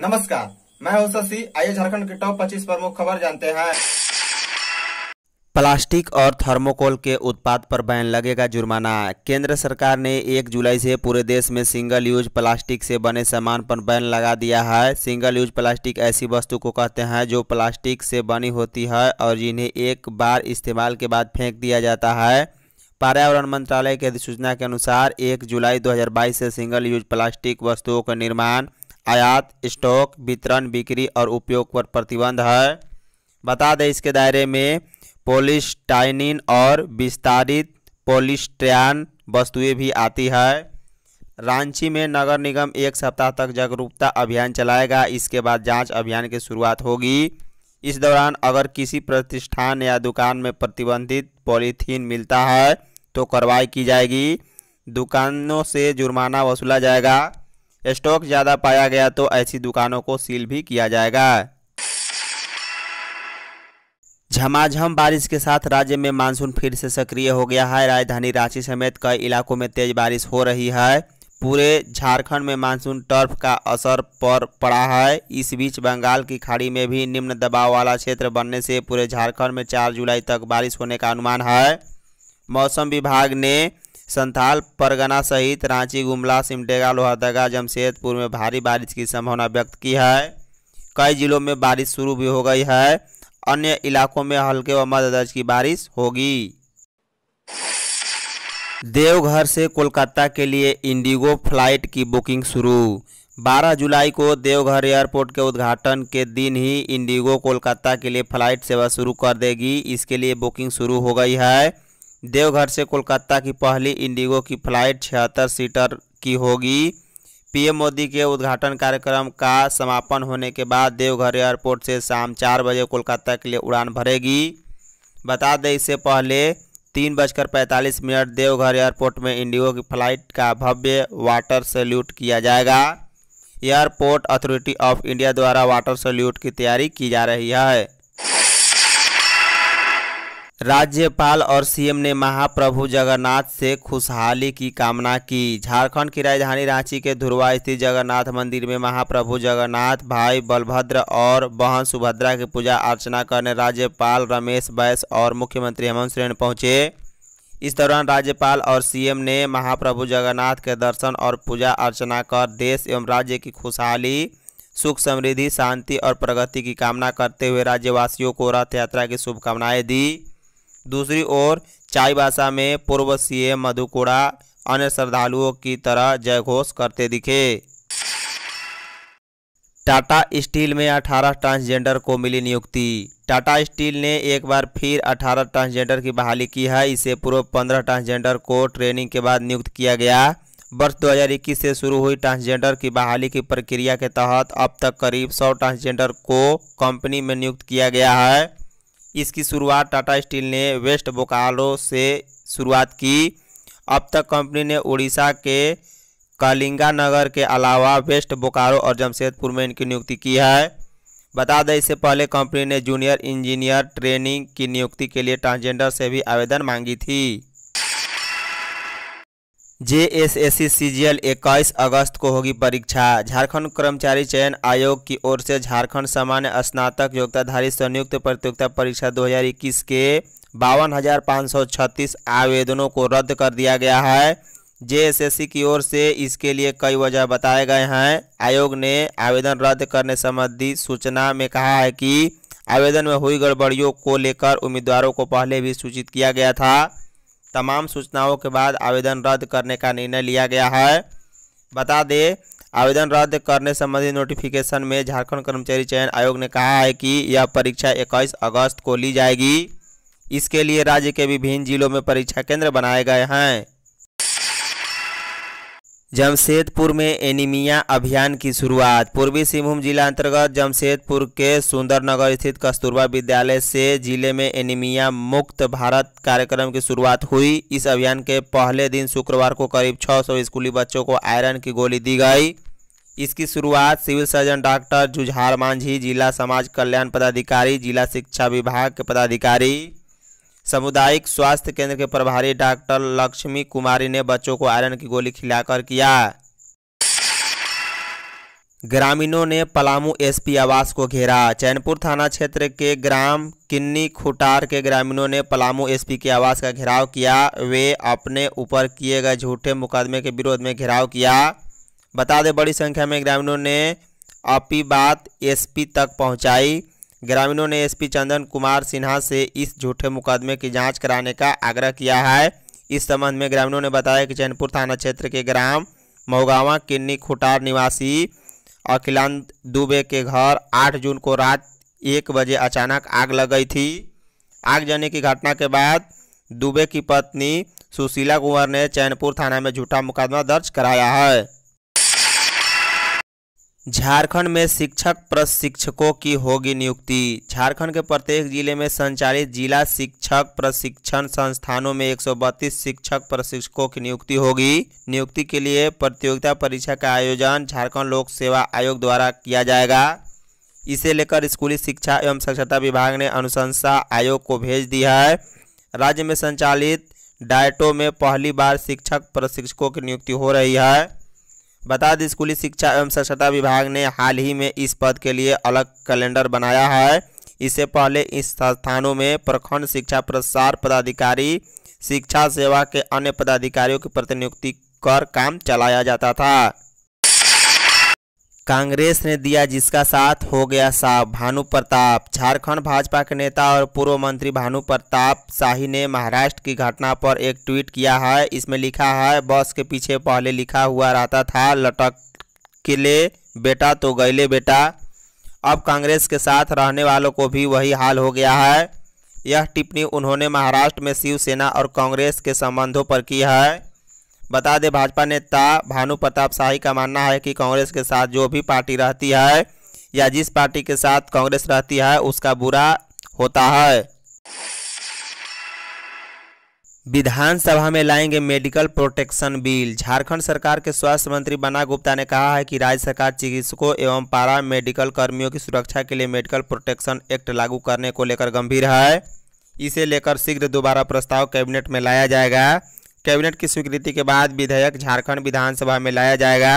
नमस्कार मैं हूं शशि आइए झारखंड के टॉप 25 प्रमुख खबर जानते हैं प्लास्टिक और थर्मोकोल के उत्पाद पर बैन लगेगा जुर्माना केंद्र सरकार ने 1 जुलाई से पूरे देश में सिंगल यूज प्लास्टिक से बने सामान पर बैन लगा दिया है सिंगल यूज प्लास्टिक ऐसी वस्तु को कहते हैं जो प्लास्टिक से बनी होती है और जिन्हें एक बार इस्तेमाल के बाद फेंक दिया जाता है पर्यावरण मंत्रालय की अधिसूचना के अनुसार एक जुलाई दो से सिंगल यूज प्लास्टिक वस्तुओं का निर्माण आयात स्टॉक वितरण बिक्री और उपयोग पर प्रतिबंध है बता दें इसके दायरे में पोलिस्टाइनिन और विस्तारित पोलिस्ट्रैन वस्तुएं भी आती है रांची में नगर निगम एक सप्ताह तक जागरूकता अभियान चलाएगा इसके बाद जांच अभियान की शुरुआत होगी इस दौरान अगर किसी प्रतिष्ठान या दुकान में प्रतिबंधित पॉलीथीन मिलता है तो कार्रवाई की जाएगी दुकानों से जुर्माना वसूला जाएगा स्टॉक ज़्यादा पाया गया तो ऐसी दुकानों को सील भी किया जाएगा झमाझम बारिश के साथ राज्य में मानसून फिर से सक्रिय हो गया है राजधानी रांची समेत कई इलाकों में तेज बारिश हो रही है पूरे झारखंड में मानसून टर्फ का असर पर पड़ा है इस बीच बंगाल की खाड़ी में भी निम्न दबाव वाला क्षेत्र बनने से पूरे झारखंड में 4 जुलाई तक बारिश होने का अनुमान है मौसम विभाग ने संथाल परगना सहित रांची गुमला सिमडेगा लोहरदगा जमशेदपुर में भारी बारिश की संभावना व्यक्त की है कई जिलों में बारिश शुरू भी हो गई है अन्य इलाकों में हल्के व मध्य दर्ज की बारिश होगी देवघर से कोलकाता के लिए इंडिगो फ्लाइट की बुकिंग शुरू 12 जुलाई को देवघर एयरपोर्ट के उद्घाटन के दिन ही इंडिगो कोलकाता के लिए फ्लाइट सेवा शुरू कर देगी इसके लिए बुकिंग शुरू हो गई है देवघर से कोलकाता की पहली इंडिगो की फ्लाइट छिहत्तर सीटर की होगी पीएम मोदी के उद्घाटन कार्यक्रम का समापन होने के बाद देवघर एयरपोर्ट से शाम चार बजे कोलकाता के लिए उड़ान भरेगी बता दें इससे पहले तीन बजकर पैंतालीस मिनट देवघर एयरपोर्ट में इंडिगो की फ्लाइट का भव्य वाटर सैल्यूट किया जाएगा एयरपोर्ट अथॉरिटी ऑफ इंडिया द्वारा वाटर सैल्यूट की तैयारी की जा रही है राज्यपाल और सीएम ने महाप्रभु जगन्नाथ से खुशहाली की कामना की झारखंड की राजधानी रांची के धुरवा स्थित जगन्नाथ मंदिर में महाप्रभु जगन्नाथ भाई बलभद्र और बहन सुभद्रा की पूजा अर्चना करने राज्यपाल रमेश बैस और मुख्यमंत्री हेमंत सोरेन पहुंचे इस दौरान राज्यपाल और सीएम ने महाप्रभु जगन्नाथ के दर्शन और पूजा अर्चना कर देश एवं राज्य की खुशहाली सुख समृद्धि शांति और प्रगति की कामना करते हुए राज्यवासियों को रथ यात्रा की शुभकामनाएं दी दूसरी ओर चाईबासा में पूर्व सीएम मधुकोड़ा अन्य श्रद्धालुओं की तरह जय घोष करते दिखे टाटा स्टील में 18 ट्रांसजेंडर को मिली नियुक्ति टाटा स्टील ने एक बार फिर 18 ट्रांसजेंडर की बहाली की है इसे पूर्व 15 ट्रांसजेंडर को ट्रेनिंग के बाद नियुक्त किया गया वर्ष 2021 से शुरू हुई ट्रांसजेंडर की बहाली की प्रक्रिया के तहत अब तक करीब 100 ट्रांसजेंडर को कंपनी में नियुक्त किया गया है इसकी शुरुआत टाटा स्टील ने वेस्ट बोकारो से शुरुआत की अब तक कंपनी ने उड़ीसा के कलिंगा नगर के अलावा वेस्ट बोकारो और जमशेदपुर में इनकी नियुक्ति की है बता दें इससे पहले कंपनी ने जूनियर इंजीनियर ट्रेनिंग की नियुक्ति के लिए ट्रांसजेंडर से भी आवेदन मांगी थी J S S C C G L इक्कीस अगस्त को होगी परीक्षा झारखंड कर्मचारी चयन आयोग की ओर से झारखंड सामान्य स्नातक योग्यताधारी संयुक्त प्रतियोगिता परीक्षा 2021 के बावन हज़ार पाँच सौ छत्तीस आवेदनों को रद्द कर दिया गया है जे एस एस सी की ओर से इसके लिए कई वजह बताए गए हैं आयोग ने आवेदन रद्द करने संबंधी सूचना में कहा है कि आवेदन में हुई गड़बड़ियों को लेकर उम्मीदवारों को पहले भी सूचित किया गया था तमाम सूचनाओं के बाद आवेदन रद्द करने का निर्णय लिया गया है बता दें आवेदन रद्द करने संबंधी नोटिफिकेशन में झारखंड कर्मचारी चयन आयोग ने कहा है कि यह परीक्षा 21 अगस्त को ली जाएगी इसके लिए राज्य के विभिन्न जिलों में परीक्षा केंद्र बनाए गए हैं जमशेदपुर में एनीमिया अभियान की शुरुआत पूर्वी सिंहभूम जिला अंतर्गत जमशेदपुर के सुंदरनगर स्थित कस्तूरबा विद्यालय से जिले में एनीमिया मुक्त भारत कार्यक्रम की शुरुआत हुई इस अभियान के पहले दिन शुक्रवार को करीब 600 स्कूली बच्चों को आयरन की गोली दी गई इसकी शुरुआत civil surgeon doctor Jujhar Manjhi जिला समाज कल्याण पदाधिकारी जिला शिक्षा विभाग के पदाधिकारी सामुदायिक स्वास्थ्य केंद्र के प्रभारी डॉक्टर लक्ष्मी कुमारी ने बच्चों को आयरन की गोली खिलाकर किया ग्रामीणों ने पलामू एसपी आवास को घेरा चैनपुर थाना क्षेत्र के ग्राम किन्नी खुटार के ग्रामीणों ने पलामू एसपी के आवास का घेराव किया वे अपने ऊपर किए गए झूठे मुकदमे के विरोध में घेराव किया बता दें बड़ी संख्या में ग्रामीणों ने अपी बात एसपी तक पहुंचाई ग्रामीणों ने एसपी चंदन कुमार सिन्हा से इस झूठे मुकदमे की जांच कराने का आग्रह किया है इस संबंध में ग्रामीणों ने बताया कि चैनपुर थाना क्षेत्र के ग्राम मऊगावा किन्नी खुटार निवासी अखिलांत दुबे के घर 8 जून को रात एक बजे अचानक आग लग गई थी आग जाने की घटना के बाद दुबे की पत्नी सुशीला कुंवर ने चैनपुर थाना में झूठा मुकदमा दर्ज कराया है झारखंड में शिक्षक प्रशिक्षकों की होगी नियुक्ति झारखंड के प्रत्येक जिले में संचालित जिला शिक्षक प्रशिक्षण संस्थानों में एक शिक्षक प्रशिक्षकों की नियुक्ति होगी नियुक्ति के लिए प्रतियोगिता परीक्षा का आयोजन झारखंड लोक सेवा आयोग द्वारा किया जाएगा इसे लेकर स्कूली शिक्षा एवं साक्षरता विभाग ने अनुशंसा आयोग को भेज दी है राज्य में संचालित डायटों में पहली बार शिक्षक प्रशिक्षकों की नियुक्ति हो रही है बता दें स्कूली शिक्षा एवं स्वच्छता विभाग ने हाल ही में इस पद के लिए अलग कैलेंडर बनाया है इससे पहले इस संस्थानों में प्रखंड शिक्षा प्रसार पदाधिकारी शिक्षा सेवा के अन्य पदाधिकारियों की प्रतिनियुक्ति कर काम चलाया जाता था कांग्रेस ने दिया जिसका साथ हो गया साफ भानु प्रताप झारखंड भाजपा के नेता और पूर्व मंत्री भानु प्रताप शाही ने महाराष्ट्र की घटना पर एक ट्वीट किया है इसमें लिखा है बस के पीछे पहले लिखा हुआ रहता था लटक किले बेटा तो गैले बेटा अब कांग्रेस के साथ रहने वालों को भी वही हाल हो गया है यह टिप्पणी उन्होंने महाराष्ट्र में शिवसेना और कांग्रेस के संबंधों पर की है बता दें भाजपा नेता भानु प्रताप शाही का मानना है कि कांग्रेस के साथ जो भी पार्टी रहती है या जिस पार्टी के साथ कांग्रेस रहती है उसका बुरा होता है विधानसभा में लाएंगे मेडिकल प्रोटेक्शन बिल झारखंड सरकार के स्वास्थ्य मंत्री बना गुप्ता ने कहा है कि राज्य सरकार चिकित्सकों एवं पारा मेडिकल कर्मियों की सुरक्षा के लिए मेडिकल प्रोटेक्शन एक्ट लागू करने को लेकर गंभीर है इसे लेकर शीघ्र दोबारा प्रस्ताव कैबिनेट में लाया जाएगा कैबिनेट की स्वीकृति के बाद विधेयक झारखंड विधानसभा में लाया जाएगा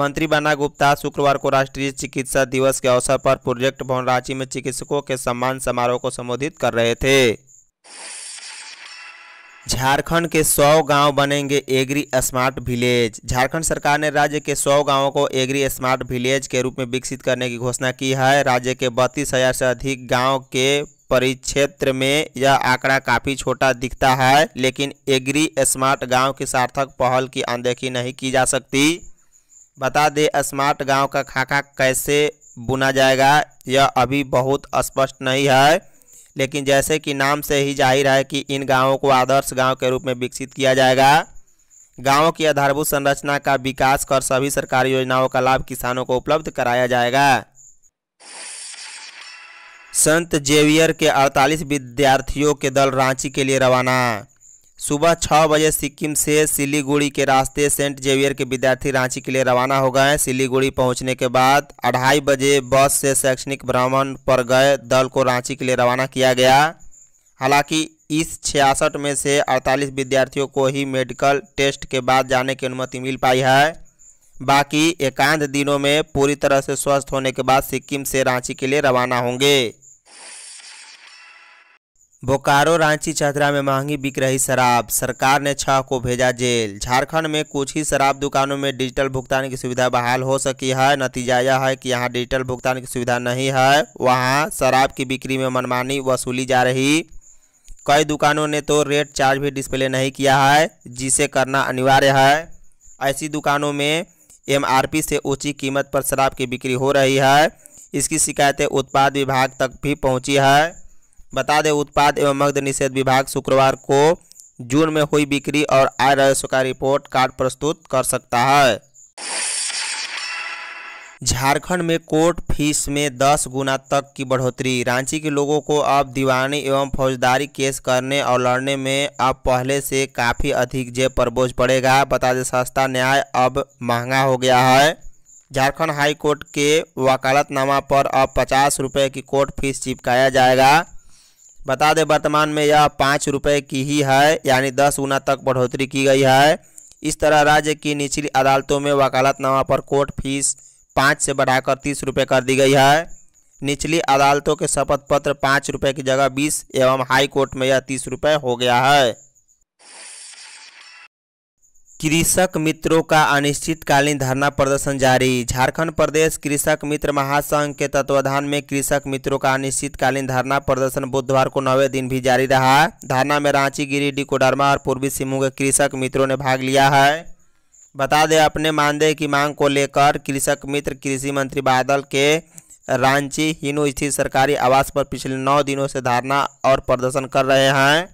मंत्री बना गुप्ता शुक्रवार को राष्ट्रीय चिकित्सा दिवस के अवसर पर प्रोजेक्ट भवन रांची में चिकित्सकों के सम्मान समारोह को संबोधित कर रहे थे झारखंड के 100 गांव बनेंगे एग्री स्मार्ट विलेज झारखंड सरकार ने राज्य के 100 गांवों को एग्री स्मार्ट विलेज के रूप में विकसित करने की घोषणा की है राज्य के बत्तीस हजार से अधिक गांव के परिक्षेत्र में यह आंकड़ा काफ़ी छोटा दिखता है लेकिन एग्री स्मार्ट गांव की सार्थक पहल की अनदेखी नहीं की जा सकती बता दे स्मार्ट गांव का खाका कैसे बुना जाएगा यह अभी बहुत स्पष्ट नहीं है लेकिन जैसे कि नाम से ही जाहिर है कि इन गांवों को आदर्श गांव के रूप में विकसित किया जाएगा गांवों की आधारभूत संरचना का विकास कर सभी सरकारी योजनाओं का लाभ किसानों को उपलब्ध कराया जाएगा संत जेवियर के 48 विद्यार्थियों के दल रांची के लिए रवाना सुबह छः बजे सिक्किम से सिलीगुड़ी के रास्ते सेंट जेवियर के विद्यार्थी रांची के लिए रवाना हो गए सिलीगुड़ी पहुंचने के बाद अढ़ाई बजे बस से शैक्षणिक भ्रमण पर गए दल को रांची के लिए रवाना किया गया हालांकि इस छियासठ में से 48 विद्यार्थियों को ही मेडिकल टेस्ट के बाद जाने की अनुमति मिल पाई है बाकी एकांत दिनों में पूरी तरह से स्वस्थ होने के बाद सिक्किम से रांची के लिए रवाना होंगे बोकारो रांची चतरा में महंगी बिक रही शराब सरकार ने छह को भेजा जेल झारखंड में कुछ ही शराब दुकानों में डिजिटल भुगतान की सुविधा बहाल हो सकी है नतीजा यह है कि यहां डिजिटल भुगतान की सुविधा नहीं है वहां शराब की बिक्री में मनमानी वसूली जा रही कई दुकानों ने तो रेट चार्ज भी डिस्प्ले नहीं किया है जिसे करना अनिवार्य है ऐसी दुकानों में एम से ऊँची कीमत पर शराब की बिक्री हो रही है इसकी शिकायतें उत्पाद विभाग तक भी पहुँची है बता दें उत्पाद एवं मग्ध निषेध विभाग शुक्रवार को जून में हुई बिक्री और आय राजस्व का रिपोर्ट कार्ड प्रस्तुत कर सकता है झारखंड में कोर्ट फीस में 10 गुना तक की बढ़ोतरी रांची के लोगों को अब दीवानी एवं फौजदारी केस करने और लड़ने में अब पहले से काफ़ी अधिक जेब पर बोझ पड़ेगा बता दें सस्ता न्याय अब महंगा हो गया है झारखंड हाई कोर्ट के वकालतनामा पर अब पचास रुपये की कोर्ट फीस चिपकाया जाएगा बता दें वर्तमान में यह पाँच रुपये की ही है यानी दस गुना तक बढ़ोतरी की गई है इस तरह राज्य की निचली अदालतों में वकालतनामा पर कोर्ट फीस पाँच से बढ़ाकर तीस रुपये कर दी गई है निचली अदालतों के शपथ पत्र पाँच रुपये की जगह बीस एवं हाई कोर्ट में यह तीस रुपये हो गया है कृषक मित्रों का अनिश्चितकालीन धरना प्रदर्शन जारी झारखंड प्रदेश कृषक मित्र महासंघ के तत्वाधान में कृषक मित्रों का अनिश्चितकालीन धरना प्रदर्शन बुधवार को नौवे दिन भी जारी रहा धरना में रांची गिरी कोडरमा और पूर्वी सिंह के कृषक मित्रों ने भाग लिया है बता दें अपने मानदेय की मांग को लेकर कृषक मित्र कृषि मंत्री बादल के रांची हिनू स्थित सरकारी आवास पर पिछले नौ दिनों से धरना और प्रदर्शन कर रहे हैं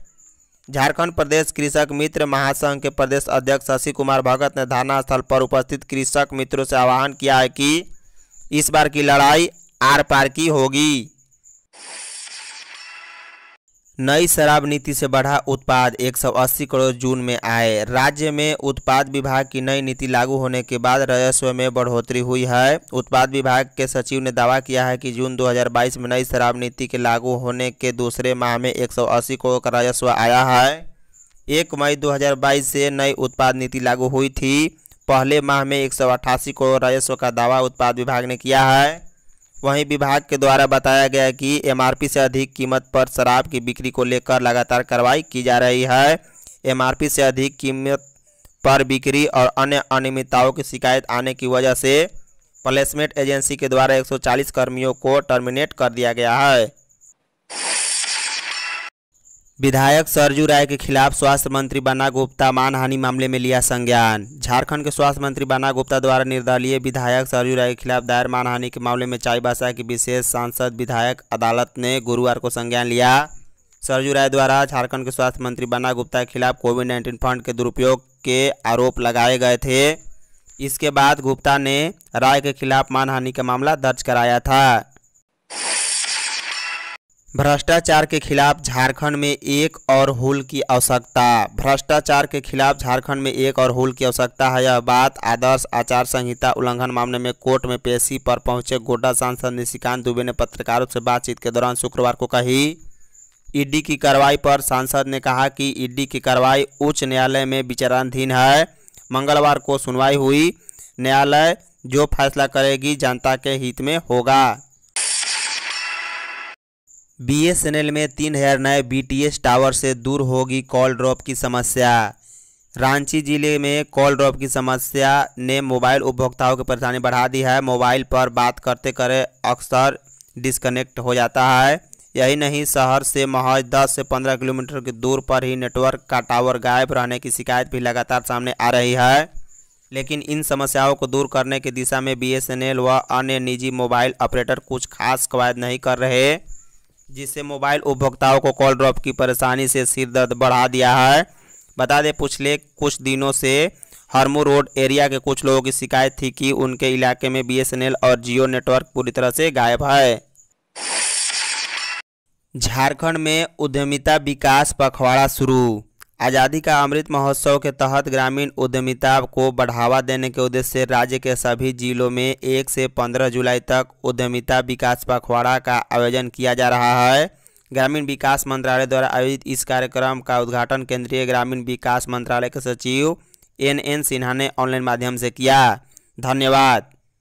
झारखंड प्रदेश कृषक मित्र महासंघ के प्रदेश अध्यक्ष शशि कुमार भगत ने धरना स्थल पर उपस्थित कृषक मित्रों से आह्वान किया है कि इस बार की लड़ाई आर पार की होगी नई शराब नीति से बढ़ा उत्पाद 180 करोड़ जून में आए राज्य में उत्पाद विभाग की नई नीति लागू होने के बाद राजस्व में बढ़ोतरी हुई है उत्पाद विभाग के सचिव ने दावा किया है कि जून 2022 में नई शराब नीति के लागू होने के दूसरे माह में 180 करोड़ का राजस्व आया है एक मई 2022 से नई उत्पाद नीति लागू हुई थी पहले माह में एक करोड़ राजस्व का दावा उत्पाद विभाग ने किया है वहीं विभाग के द्वारा बताया गया कि एमआरपी से अधिक कीमत पर शराब की बिक्री को लेकर लगातार कार्रवाई की जा रही है एमआरपी से अधिक कीमत पर बिक्री और अन्य अनियमितताओं की शिकायत आने की वजह से प्लेसमेंट एजेंसी के द्वारा 140 कर्मियों को टर्मिनेट कर दिया गया है विधायक सरजू राय के खिलाफ स्वास्थ्य मंत्री बना गुप्ता मानहानि मामले में लिया संज्ञान झारखंड के स्वास्थ्य मंत्री बना गुप्ता द्वारा निर्दलीय विधायक सरजू राय के खिलाफ दायर मानहानि के मामले में चाईबासा की विशेष सांसद विधायक अदालत ने गुरुवार को संज्ञान लिया सरजू राय द्वारा झारखंड के स्वास्थ्य मंत्री बना गुप्ता के खिलाफ कोविड नाइन्टीन फंड के दुरुपयोग के आरोप लगाए गए थे इसके बाद गुप्ता ने राय के खिलाफ मानहानि का मामला दर्ज कराया था भ्रष्टाचार के खिलाफ झारखंड में एक और हुल की आवश्यकता भ्रष्टाचार के खिलाफ झारखंड में एक और हुल की आवश्यकता है यह बात आदर्श आचार संहिता उल्लंघन मामले में कोर्ट में पेशी पर पहुंचे गोड्डा सांसद निशिकांत दुबे ने पत्रकारों से बातचीत के दौरान शुक्रवार को कही ईडी की कार्रवाई पर सांसद ने कहा कि ईडी की कार्रवाई उच्च न्यायालय में विचाराधीन है मंगलवार को सुनवाई हुई न्यायालय जो फैसला करेगी जनता के हित में होगा बीएसएनएल में तीन हजार नए बीटीएस टावर से दूर होगी कॉल ड्रॉप की समस्या रांची जिले में कॉल ड्रॉप की समस्या ने मोबाइल उपभोक्ताओं की परेशानी बढ़ा दी है मोबाइल पर बात करते करे अक्सर डिस्कनेक्ट हो जाता है यही नहीं शहर से महज 10 से 15 किलोमीटर की दूर पर ही नेटवर्क का टावर गायब रहने की शिकायत भी लगातार सामने आ रही है लेकिन इन समस्याओं को दूर करने की दिशा में बीएसएनएल व अन्य निजी मोबाइल ऑपरेटर कुछ खास कवायद नहीं कर रहे जिससे मोबाइल उपभोक्ताओं को कॉल ड्रॉप की परेशानी से सिर दर्द बढ़ा दिया है बता दें पिछले कुछ दिनों से हरमू रोड एरिया के कुछ लोगों की शिकायत थी कि उनके इलाके में बीएसएनएल और जियो नेटवर्क पूरी तरह से गायब है झारखंड में उद्यमिता विकास पखवाड़ा शुरू आज़ादी का अमृत महोत्सव के तहत ग्रामीण उद्यमिता को बढ़ावा देने के उद्देश्य से राज्य के सभी जिलों में एक से पंद्रह जुलाई तक उद्यमिता विकास पखवाड़ा का आयोजन किया जा रहा है ग्रामीण विकास मंत्रालय द्वारा आयोजित इस कार्यक्रम का उद्घाटन केंद्रीय ग्रामीण विकास मंत्रालय के सचिव एन एन सिन्हा ने ऑनलाइन माध्यम से किया धन्यवाद